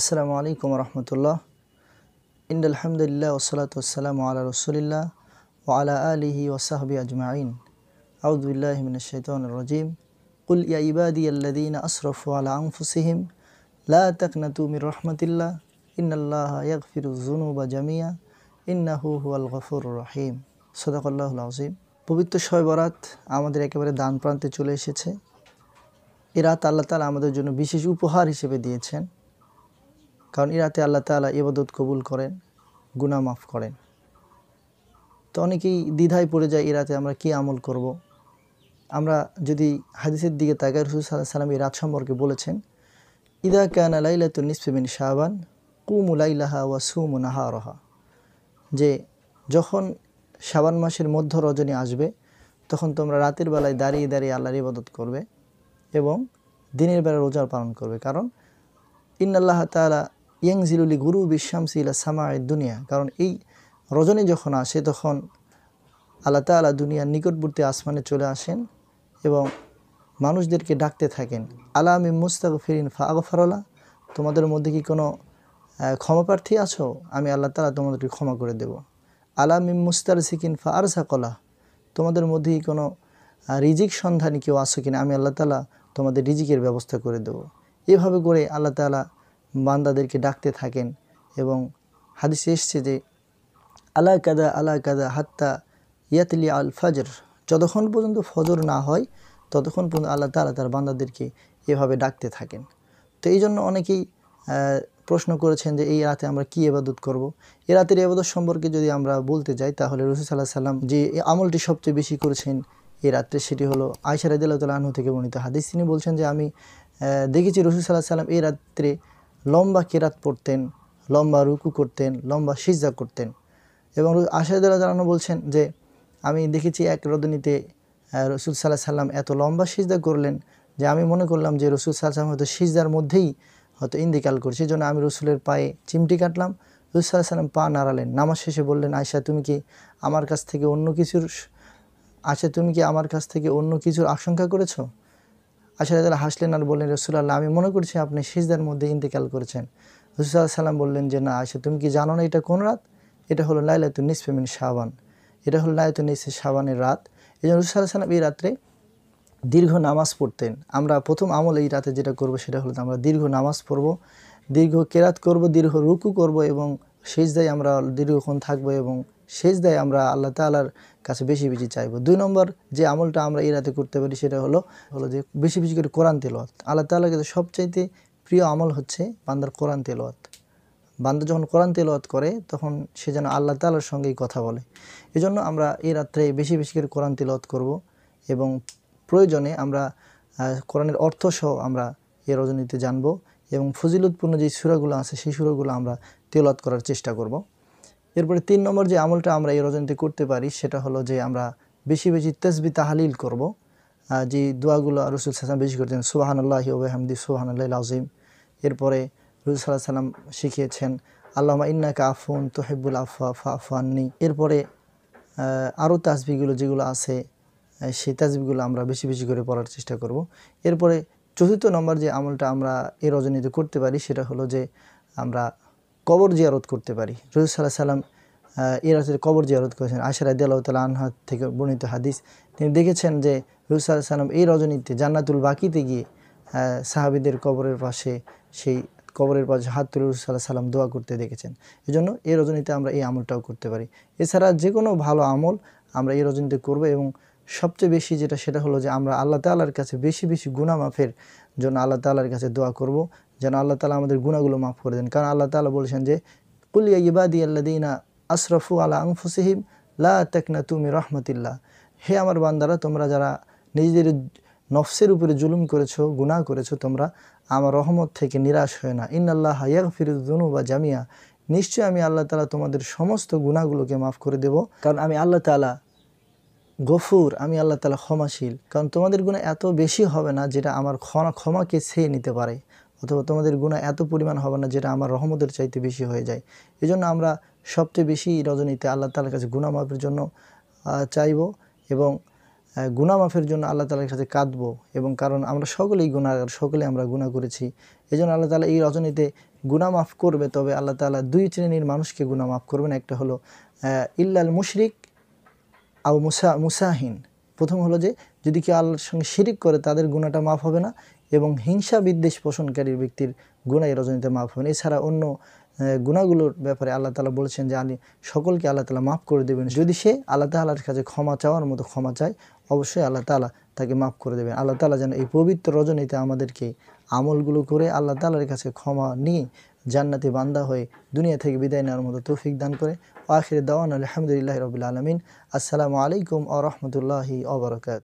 আসসালামু আলাইকুম রহমতুল্লাহ ইন্দ আলহামদুলিল্লাহ ওসলাত ওসালাম আল্লাহ রসুলিল্লাহ ও আলা আলহি ওসাহবি আজমাইন আউদুল্লাহমিন শৈতন রজিম কুল ইয়া ইবাদি আল্লাদিন আশরফু আলা আংফুসিহিম লা তকনাতু মির রহমতিল্লাহ ইন্নাল্লাহ ইয়াগফিরু বা জামিয়া ইন্নাহু হুয়াল গফুর রহিম সদাকল্লাহুল আজিম পবিত্র শয় বরাত আমাদের একেবারে দান প্রান্তে চলে এসেছে এ রাত আল্লাহ তালা আমাদের জন্য বিশেষ উপহার হিসেবে দিয়েছেন কারণ ইরাতে আল্লাহ তালা ইবাদত কবুল করেন গুনা মাফ করেন তো অনেকেই দ্বিধায় পড়ে যায় ইরাতে আমরা কি আমল করব। আমরা যদি হাদিসের দিকে তাকাই রসুল সাল্লাহ সাল্লাম এই রাত সম্পর্কে বলেছেন ইদা কানা লাইলাতু নিসফিবিন শাহবান লাইলাহা ওয়া সুমুনাহা রহা যে যখন শাবান মাসের মধ্য রজনী আসবে তখন তোমরা রাতের বেলায় দাঁড়িয়ে দাঁড়িয়ে আল্লাহর ইবাদত করবে এবং দিনের বেলা রোজা পালন করবে কারণ আল্লাহ তালা জিলুলি গুরু বিশ্বামসি ইলা সামা দুনিয়া কারণ এই রজনী যখন আসে তখন আল্লাহ তালা দুনিয়ার নিকটবর্তী আসমানে চলে আসেন এবং মানুষদেরকে ডাকতে থাকেন আলা আমি মুস্তাক ফিরিন ফা আগফারলা তোমাদের মধ্যে কি কোনো ক্ষমাপ্রার্থী আছো আমি আল্লাহ তালা তোমাদেরকে ক্ষমা করে দেব আলা মিম মুস্তার সিকিন ফা আর সাকলা তোমাদের মধ্যে কি কোনো রিজিক সন্ধানী কেউ আছো কিনা আমি আল্লাহ তালা তোমাদের রিজিকের ব্যবস্থা করে দেব এভাবে করে আল্লাহ তালা বান্দাদেরকে ডাকতে থাকেন এবং হাদিসে এসছে যে আলা কাদা আলা কাদা হাত্তা ইয়াতলি আল ফাজর যতক্ষণ পর্যন্ত ফজর না হয় ততক্ষণ পর্যন্ত আল্লাহ তালা তার বান্দাদেরকে এভাবে ডাকতে থাকেন তো এই জন্য অনেকেই প্রশ্ন করেছেন যে এই রাতে আমরা কি এবাদত করব। এ রাতের এবাদত সম্পর্কে যদি আমরা বলতে যাই তাহলে রসুল সাল্লাহ সাল্লাম যে আমলটি সবচেয়ে বেশি করেছেন এই রাত্রে সেটি হলো আয়সা রাজিয়াল তাল্লাহ থেকে বর্ণিত হাদিস তিনি বলছেন যে আমি দেখেছি রসুল সাল্লাহ সাল্লাম এই রাত্রে লম্বা কেরাত পড়তেন লম্বা রুকু করতেন লম্বা সিজা করতেন এবং আশাদুল্লাহ জানানো বলছেন যে আমি দেখেছি এক রদনীতে রসুল সাল্লাহ সাল্লাম এত লম্বা সিজদা করলেন যে আমি মনে করলাম যে রসুল সাল্লাম হয়তো সিজদার মধ্যেই হয়তো ইন্দিকাল করছে জন্য আমি রসুলের পায়ে চিমটি কাটলাম রসুল সাল্লাহ সাল্লাম পা নাড়ালেন নামাজ শেষে বললেন আয়সা তুমি কি আমার কাছ থেকে অন্য কিছুর আচ্ছা তুমি কি আমার কাছ থেকে অন্য কিছুর আশঙ্কা করেছো আশারাদুল্লাহ হাসলেন আর বললেন রসুল্লাহ আমি মনে করছি আপনি সিজদার মধ্যে ইন্তেকাল করেছেন রসুল্লাহ সাল্লাম বললেন যে না আসে তুমি কি জানো না এটা কোন রাত এটা হলো লাইলাতু নিসফেমিন শাবান এটা হলো লাইলাতু নিসফে শাবানের রাত এই জন্য রসুল্লাহ সাল্লাম এই রাত্রে দীর্ঘ নামাজ পড়তেন আমরা প্রথম আমল এই রাতে যেটা করব সেটা হলো আমরা দীর্ঘ নামাজ পড়ব দীর্ঘ কেরাত করব দীর্ঘ রুকু করব এবং সেজদায় আমরা দীর্ঘক্ষণ থাকবো এবং সেজদায় আমরা আল্লাহ তালার কাছে বেশি বেশি চাইবো দুই নম্বর যে আমলটা আমরা এই রাতে করতে পারি সেটা হলো হলো যে বেশি বেশি করে কোরআন তেলোয়াত আল্লাহ তালা কিন্তু সবচাইতে প্রিয় আমল হচ্ছে বান্দার কোরআন তেলোয়াত বান্দা যখন কোরআন তেলোয়াত করে তখন সে যেন আল্লাহ তালার সঙ্গেই কথা বলে এজন্য আমরা এই রাত্রে বেশি বেশি করে কোরআন তেলোয়াত করব এবং প্রয়োজনে আমরা কোরআনের অর্থ সহ আমরা এর রজনীতে জানবো এবং ফজিলতপূর্ণ যে সুরাগুলো আছে সেই সুরাগুলো আমরা তেলত করার চেষ্টা করব। এরপরে তিন নম্বর যে আমলটা আমরা এই রজনীতে করতে পারি সেটা হলো যে আমরা বেশি বেশি তেসবি তাহালিল করব। যে দোয়াগুলো রসুল সালাম বেশি করতেন সুবাহান আল্লাহ হামদি সুবাহান আল্লাহ আজিম এরপরে রসুল সাল্লাহ সাল্লাম শিখিয়েছেন আল্লামা ইন্নাকে আফুন তোহেবুল আফা ফাফান্নি এরপরে আরও তাসবিগুলো যেগুলো আছে সেই তাসবিগুলো আমরা বেশি বেশি করে পড়ার চেষ্টা করব। এরপরে চতুর্থ নম্বর যে আমলটা আমরা এই রজনীতে করতে পারি সেটা হলো যে আমরা কবর জিয়ারত করতে পারি রসুল সাল্লাহ সাল্লাম ইরাসের কবর জিয়ারত করেছেন আশারা দিয়াল্লাহ আনহা থেকে বর্ণিত হাদিস তিনি দেখেছেন যে রসুল সাল্লাহ সাল্লাম এই রজনীতে জান্নাতুল বাকিতে গিয়ে সাহাবিদের কবরের পাশে সেই কবরের পাশে হাত তুলে রসুল্লাহ সাল্লাম দোয়া করতে দেখেছেন এজন্য এই রজনীতে আমরা এই আমলটাও করতে পারি এছাড়া যে কোনো ভালো আমল আমরা এই রজনীতে করবো এবং সবচেয়ে বেশি যেটা সেটা হলো যে আমরা আল্লাহ তাল্লার কাছে বেশি বেশি গুণা মাফের জন্য আল্লাহ তাল্লার কাছে দোয়া করব যেন আল্লাহ তালা আমাদের গুণাগুলো মাফ করে দেন কারণ আল্লাহ তালা বলেছেন যে কুলিয়া ইবাদি দিনা আশরফু আলা আংফুসিহিম লা তেকনা তুমি রহমতিল্লা হে আমার বান্দারা তোমরা যারা নিজেদের নফসের উপরে জুলুম করেছো গুনাহ করেছো তোমরা আমার রহমত থেকে নিরাশ হয় না ইন্নাল্লাহ ইয়াগ ফিরুদ্দনু বা জামিয়া নিশ্চয়ই আমি আল্লাহ তালা তোমাদের সমস্ত গুণাগুলোকে মাফ করে দেব কারণ আমি আল্লাহ তালা গফুর আমি আল্লাহ তালা ক্ষমাশীল কারণ তোমাদের গুণা এত বেশি হবে না যেটা আমার ক্ষমা ক্ষমাকে ছেয়ে নিতে পারে অথবা তোমাদের গুণা এত পরিমাণ হবে না যেটা আমার রহমতের চাইতে বেশি হয়ে যায় এজন্য আমরা সবচেয়ে বেশি রজনীতে আল্লাহ তালার কাছে গুণা জন্য চাইব এবং গুণা মাফের জন্য আল্লাহ তালার কাছে কাঁদব এবং কারণ আমরা সকলেই গুণাগার সকলে আমরা গুণা করেছি এই জন্য আল্লাহ তালা এই রজনীতে গুণা মাফ করবে তবে আল্লাহ তালা দুই শ্রেণীর মানুষকে গুণা মাফ করবেন একটা হলো ইল্লাল মুশরিক আবু মুসা মুসাহিন প্রথম হলো যে যদি কেউ আল্লাহর সঙ্গে শিরিক করে তাদের গুণাটা মাফ হবে না এবং হিংসা বিদ্বেষ পোষণকারী ব্যক্তির গুণা রজনীতে মাফ হবে না এছাড়া অন্য গুণাগুলোর ব্যাপারে আল্লাহ তালা বলেছেন যে আলী সকলকে আল্লাহ তালা মাফ করে দেবেন যদি সে আল্লাহ তাল্লাহার কাছে ক্ষমা চাওয়ার মতো ক্ষমা চায় অবশ্যই আল্লাহ তালা তাকে মাফ করে দেবেন আল্লাহ তালা যেন এই পবিত্র রজনীতে আমাদেরকে আমলগুলো করে আল্লাহ তালার কাছে ক্ষমা নিয়ে জান্নাতি বান্দা হয়ে দুনিয়া থেকে বিদায় নেওয়ার মতো তৌফিক দান করে আখির দাওয়ান আলহামদুলিল্লাহ রবিল আলমিন আসসালামু আলাইকুম আ রহমতুল্লাহি অবরকাত